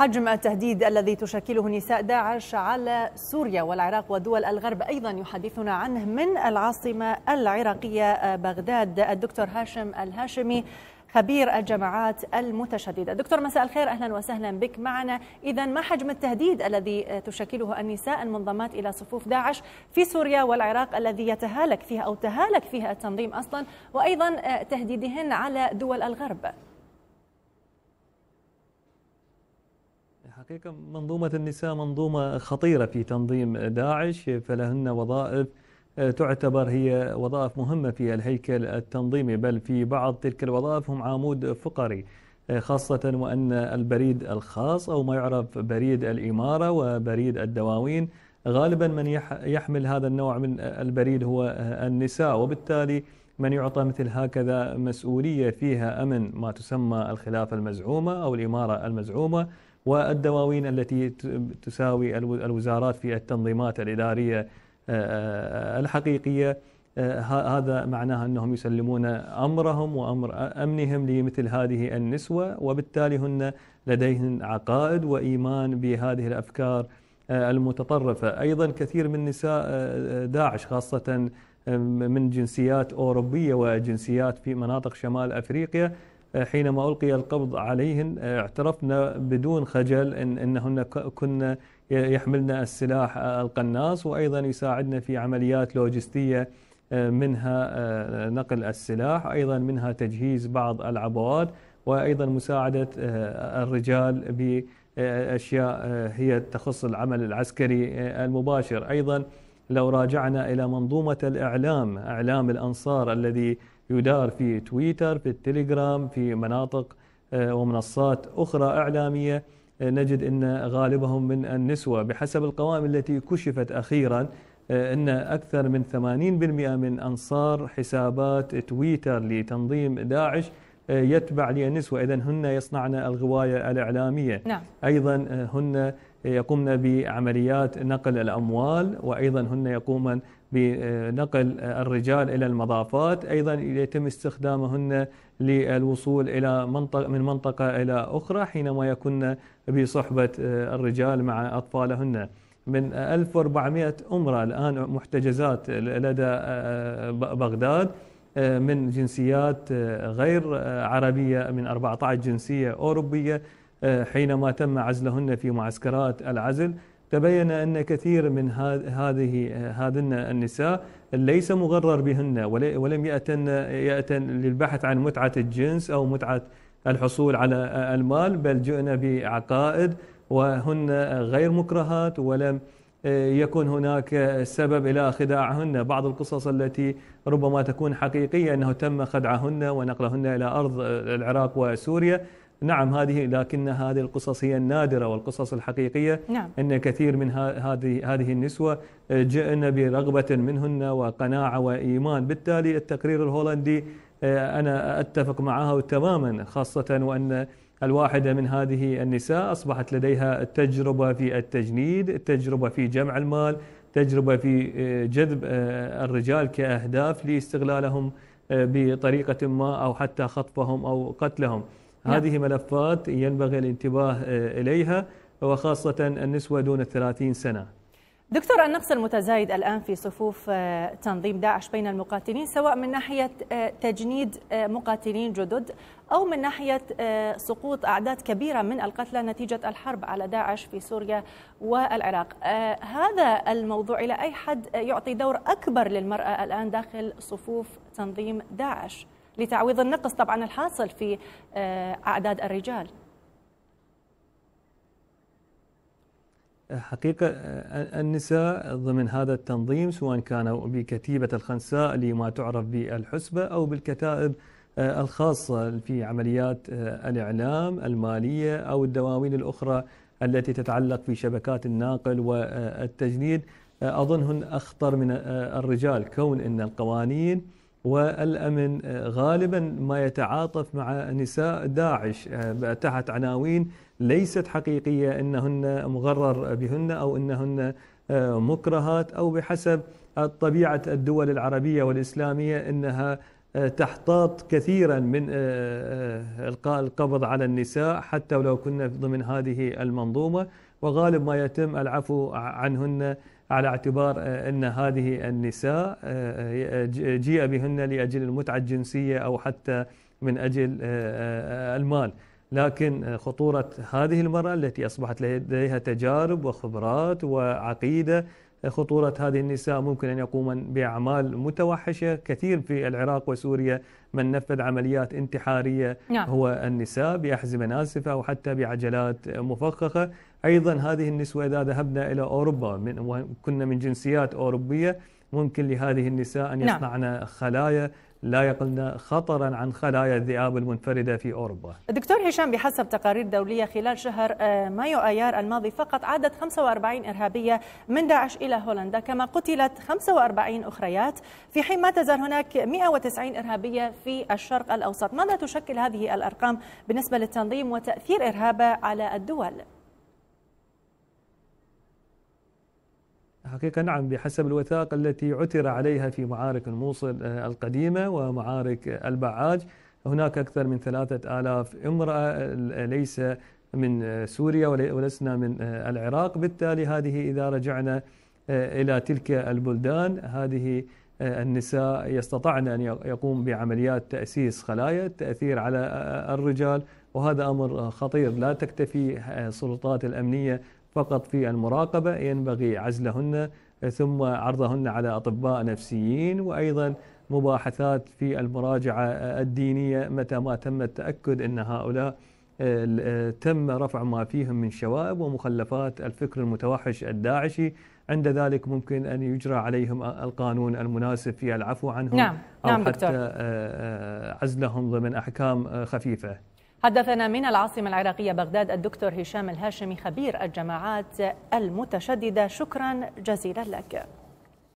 حجم التهديد الذي تشكله نساء داعش على سوريا والعراق ودول الغرب ايضا يحدثنا عنه من العاصمه العراقيه آه، بغداد الدكتور هاشم الهاشمي خبير الجماعات المتشدده. دكتور مساء الخير اهلا وسهلا بك معنا، اذا ما حجم التهديد الذي آه، تشكله النساء المنضمات الى صفوف داعش في سوريا والعراق الذي يتهالك فيها او تهالك فيها التنظيم اصلا وايضا آه، تهديدهن على دول الغرب؟ الحقيقة منظومة النساء منظومة خطيرة في تنظيم داعش فلهن وظائف آه، تعتبر هي وظائف مهمة في الهيكل التنظيمي بل في بعض تلك الوظائف هم عمود فقري آه، خاصة وأن البريد الخاص أو ما يعرف بريد الإمارة وبريد الدواوين غالبا من يحمل هذا النوع من البريد هو آه، النساء وبالتالي من يعطى مثل هكذا مسؤولية فيها أمن ما تسمى الخلافة المزعومة أو الإمارة المزعومة والدواوين التي تساوي الوزارات في التنظيمات الإدارية آه، آه، الحقيقية آه، هذا معناها أنهم يسلمون أمرهم وأمر أمنهم لمثل هذه النسوة وبالتالي هن لديهن عقائد وإيمان بهذه الأفكار المتطرفة أيضا كثير من نساء داعش خاصة من جنسيات أوروبية وجنسيات في مناطق شمال أفريقيا حينما ألقي القبض عليهن آه، اعترفنا بدون خجل إن أنهن كنا يحملن السلاح آه، القناص وأيضا يساعدنا في عمليات لوجستية آه، منها نقل السلاح أيضا منها تجهيز بعض العبوات وأيضا مساعدة الرجال بأشياء هي تخص العمل العسكري المباشر أيضا لو راجعنا إلى منظومة الإعلام إعلام الأنصار الذي يدار في تويتر في التليجرام في مناطق آه، ومنصات أخرى إعلامية آه، نجد أن غالبهم من النسوة بحسب القوائم التي كشفت أخيرا آه، أن أكثر من 80% من أنصار حسابات تويتر لتنظيم داعش يتبع للنسوة إذا هن يصنعن الغواية الإعلامية نعم. أيضا هن يقومن بعمليات نقل الأموال وأيضا هن يقومن بنقل الرجال إلى المضافات أيضا يتم استخدامهن للوصول إلى منطقة من منطقة إلى أخرى حينما يكن بصحبة آه، الرجال مع أطفالهن من 1400 أمرة الآن محتجزات لدى آه، بغداد آه، من جنسيات غير عربية من 14 جنسية أوروبية حينما تم عزلهن في معسكرات العزل تبين أن كثير من هذه هذن النساء ليس مغرر بهن ولم يأتن, يأتن للبحث عن متعة الجنس أو متعة الحصول على المال بل جئن بعقائد وهن غير مكرهات ولم آه، يكون هناك سبب الى خداعهن بعض القصص التي ربما تكون حقيقيه انه تم خدعهن ونقلهن الى ارض العراق وسوريا نعم هذه لكن هذه القصص هي النادرة والقصص الحقيقية نعم. أن كثير من هذه هذه النسوة آه، جئن برغبة منهن وقناعة وإيمان بالتالي التقرير الهولندي آه، أنا أتفق معها تماما خاصة وأن الواحدة من هذه النساء أصبحت لديها التجربة في التجنيد التجربة في جمع المال تجربة في آه، جذب الرجال كأهداف لاستغلالهم بطريقة ما أو حتى خطفهم أو قتلهم نعم. هذه ملفات ينبغي الانتباه آه، إليها وخاصة النسوة دون الثلاثين سنة دكتور النقص المتزايد الآن في صفوف آه، تنظيم داعش بين المقاتلين سواء من ناحية آه، تجنيد مقاتلين جدد أو من ناحية سقوط أعداد كبيرة من القتلى نتيجة الحرب على داعش في سوريا والعراق هذا الموضوع إلى أي حد يعطي دور أكبر للمرأة الآن داخل صفوف تنظيم داعش لتعويض النقص طبعا الحاصل في آه، أعداد الرجال حقيقة آه، النساء ضمن هذا التنظيم سواء كانوا بكتيبة الخنساء لما تعرف بالحسبة أو بالكتائب آه، الخاصة في عمليات الإعلام المالية أو الدواوين الأخرى التي تتعلق في شبكات الناقل والتجنيد أظنهن أخطر من الرجال كون أن القوانين والأمن آه، غالبا ما يتعاطف مع نساء داعش آه، تحت عناوين ليست حقيقية إنهن مغرر بهن أو إنهن آه، مكرهات أو بحسب طبيعة الدول العربية والإسلامية إنها تحتاط كثيرا من القاء القبض على النساء حتى ولو كنا ضمن هذه المنظومه وغالب ما يتم العفو عنهن على اعتبار آه، أن هذه النساء آه، آه، جيء بهن لأجل المتعة الجنسية أو حتى من أجل المال لكن خطورة هذه المرأة التي أصبحت لديها تجارب وخبرات وعقيدة خطورة هذه النساء ممكن أن يقومن بأعمال متوحشة كثير في العراق وسوريا من نفذ عمليات انتحارية نعم. هو النساء بأحزمة ناسفة أو حتى بعجلات مفخخة أيضا هذه النسوة إذا ذهبنا إلى أوروبا من وكنا من جنسيات أوروبية ممكن لهذه النساء أن نعم. يصنعن خلايا لا يقلن خطرا عن خلايا الذئاب المنفردة في أوروبا دكتور هشام بحسب تقارير دولية خلال شهر آه، مايو آيار الماضي فقط عادت 45 إرهابية من داعش إلى هولندا كما قتلت 45 أخريات في حين ما تزال هناك 190 إرهابية في الشرق الأوسط ماذا تشكل هذه الأرقام بالنسبة للتنظيم وتأثير إرهابه على الدول؟ حقيقة نعم بحسب الوثائق التي عثر عليها في معارك الموصل آه، القديمة ومعارك البعاج هناك أكثر من ثلاثة آلاف امرأة آه، ليس من آه، سوريا ولسنا من العراق بالتالي هذه إذا رجعنا إلى تلك البلدان هذه النساء يستطعن أن يقوم بعمليات تأسيس خلايا التأثير على الرجال وهذا أمر خطير لا تكتفي السلطات الأمنية فقط في المراقبة ينبغي عزلهن ثم عرضهن على أطباء نفسيين وأيضا مباحثات في المراجعة الدينية متى ما تم التأكد أن هؤلاء آه، آه، تم رفع ما فيهم من شوائب ومخلفات الفكر المتوحش الداعشي عند ذلك ممكن أن يجرى عليهم القانون المناسب في العفو عنهم نعم. أو نعم حتى دكتور. آه، عزلهم ضمن أحكام خفيفة حدثنا من العاصمة العراقية بغداد الدكتور هشام الهاشمي خبير الجماعات المتشددة شكرا جزيلا لك